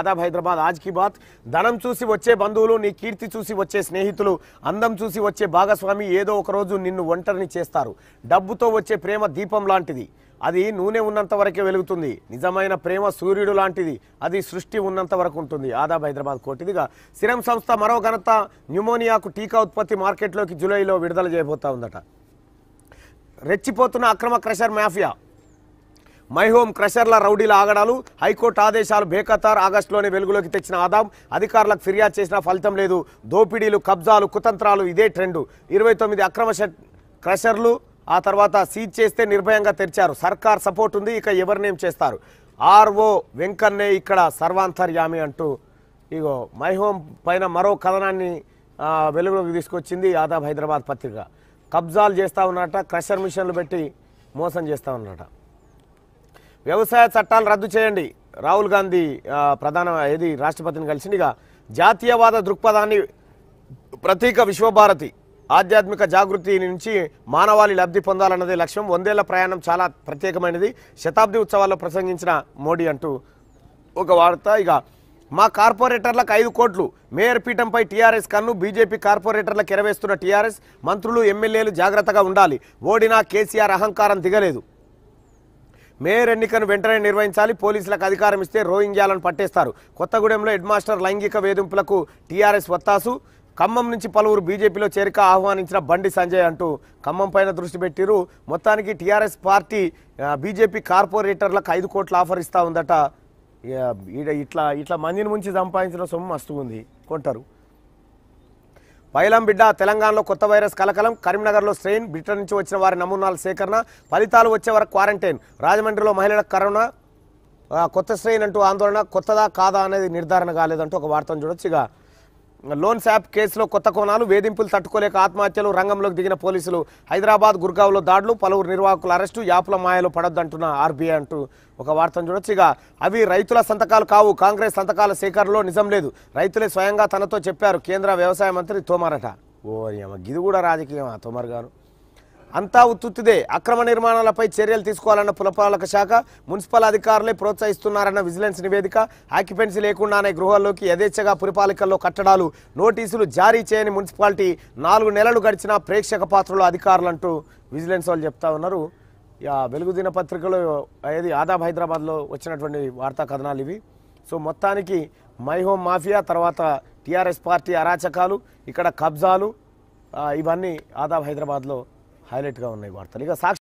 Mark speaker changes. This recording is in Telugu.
Speaker 1: ఆదాబ్ హైదరాబాద్ ఆజ్ కి బాత్ ధనం చూసి వచ్చే బంధువులు నీ కీర్తి చూసి వచ్చే స్నేహితులు అందం చూసి వచ్చే భాగస్వామి ఏదో ఒక రోజు నిన్ను ఒంటరిని చేస్తారు డబ్బుతో వచ్చే ప్రేమ దీపం లాంటిది అది నూనె ఉన్నంత వరకే వెలుగుతుంది నిజమైన ప్రేమ సూర్యుడు లాంటిది అది సృష్టి ఉన్నంత వరకు ఉంటుంది ఆదాబ్ హైదరాబాద్ కోటిదిగా సిరం సంస్థ మరో ఘనత న్యూమోనియాకు టీకా ఉత్పత్తి మార్కెట్లోకి జూలైలో విడుదల చేయబోతా ఉందట రెచ్చిపోతున్న అక్రమ క్రషర్ మాఫియా మైహోమ్ క్రషర్ల రౌడీల ఆగడాలు హైకోర్టు ఆదేశాలు బేఖతార్ ఆగస్టులోనే వెలుగులోకి తెచ్చిన ఆదాం అధికారులకు ఫిర్యాదు చేసినా ఫలితం లేదు దోపిడీలు కబ్జాలు కుతంత్రాలు ఇదే ట్రెండు ఇరవై తొమ్మిది అక్రమ క్రషర్లు ఆ తర్వాత సీజ్ చేస్తే నిర్భయంగా తెరిచారు సర్కార్ సపోర్ట్ ఉంది ఇక ఎవరినేం చేస్తారు ఆర్ఓ వెంకన్నే ఇక్కడ సర్వాంతర్యామి అంటూ ఇగో మైహోమ్ పైన మరో కథనాన్ని వెలుగులోకి తీసుకొచ్చింది ఆదాబ్ హైదరాబాద్ పత్రిక కబ్జాలు చేస్తూ ఉన్నట క్రషర్ మిషన్లు పెట్టి మోసం చేస్తూ ఉన్నట వ్యవసాయ చట్టాలు రద్దు చేయండి రాహుల్ గాంధీ ప్రధాన ఏది రాష్ట్రపతిని కలిసింది ఇక జాతీయవాద దృక్పథాన్ని ప్రతీక విశ్వభారతి ఆధ్యాత్మిక జాగృతి నుంచి మానవాళి లబ్ధి పొందాలన్నది లక్ష్యం వందేళ్ల ప్రయాణం చాలా ప్రత్యేకమైనది శతాబ్ది ఉత్సవాల్లో ప్రసంగించిన మోడీ అంటూ ఒక వార్త ఇక మా కార్పొరేటర్లకు ఐదు కోట్లు మేయర్ పీఠంపై టీఆర్ఎస్ కన్ను బీజేపీ కార్పొరేటర్లకు ఎరవేస్తున్న టీఆర్ఎస్ మంత్రులు ఎమ్మెల్యేలు జాగ్రత్తగా ఉండాలి ఓడినా కేసీఆర్ అహంకారం దిగలేదు మేయర్ ఎన్నికను వెంటనే నిర్వహించాలి పోలీసులకు అధికారం ఇస్తే రోహింగ్యాలను పట్టేస్తారు కొత్తగూడెంలో హెడ్ మాస్టర్ లైంగిక వేధింపులకు టీఆర్ఎస్ వత్తాసు ఖమ్మం నుంచి పలువురు బీజేపీలో చేరిక ఆహ్వానించిన బండి సంజయ్ అంటూ ఖమ్మం పైన దృష్టి పెట్టిరు మొత్తానికి టీఆర్ఎస్ పార్టీ బీజేపీ కార్పొరేటర్లకు ఐదు కోట్లు ఆఫర్ ఇస్తూ ఉందట ఇట్లా ఇట్లా మందిని ముంచి సంపాదించిన సొమ్ము మస్తు ఉంది కొంటారు బైలం బిడ్డ తెలంగాణలో కొత్త వైరస్ కలకలం కరీంనగర్లో స్ట్రెయిన్ బ్రిటన్ నుంచి వచ్చిన వారి నమూనాల సేకరణ ఫలితాలు వచ్చే వరకు క్వారంటైన్ రాజమండ్రిలో మహిళలకు కరోనా కొత్త స్ట్రెయిన్ అంటూ ఆందోళన కొత్తదా కాదా అనేది నిర్ధారణ కాలేదంటూ ఒక వార్తను చూడొచ్చు ఇక లోన్ శాప్ కేసులో కొత్త కోణాలు వేధింపులు తట్టుకోలేక ఆత్మహత్యలు రంగంలోకి దిగిన పోలీసులు హైదరాబాద్ గుర్గావ్లో దాడులు పలువురు నిర్వాహకులు అరెస్టు యాపుల మాయలో పడొద్దంటున్న ఆర్బీఐ అంటూ ఒక వార్తను చూడొచ్చు ఇక అవి రైతుల సంతకాలు కావు కాంగ్రెస్ సంతకాల సేకరణలో నిజం లేదు రైతులే స్వయంగా తనతో చెప్పారు కేంద్ర వ్యవసాయ మంత్రి తోమారట ఓ గిది కూడా రాజకీయం ఆ తోమర్ గారు అంతా ఉత్తుత్తిదే అక్రమ నిర్మాణాలపై చర్యలు తీసుకోవాలన్న పులపాలక శాఖ మున్సిపల్ అధికారులే ప్రోత్సహిస్తున్నారన్న విజిలెన్స్ నివేదిక ఆక్యుపెన్సీ లేకుండానే గృహాల్లోకి యథేచ్ఛగా పురపాలికల్లో కట్టడాలు నోటీసులు జారీ చేయని మున్సిపాలిటీ నాలుగు నెలలు గడిచిన ప్రేక్షక అధికారులు అధికారులంటూ విజిలెన్స్ వాళ్ళు చెప్తా ఉన్నారు వెలుగు దినపత్రికలో ఏది ఆదాబ్ హైదరాబాద్లో వచ్చినటువంటి వార్తా కథనాలు ఇవి సో మొత్తానికి మై హోమ్ మాఫియా తర్వాత టీఆర్ఎస్ పార్టీ అరాచకాలు ఇక్కడ కబ్జాలు ఇవన్నీ ఆదాబ్ హైదరాబాద్లో హైలైట్గా ఉన్నాయి వార్తలు ఇక సాక్షి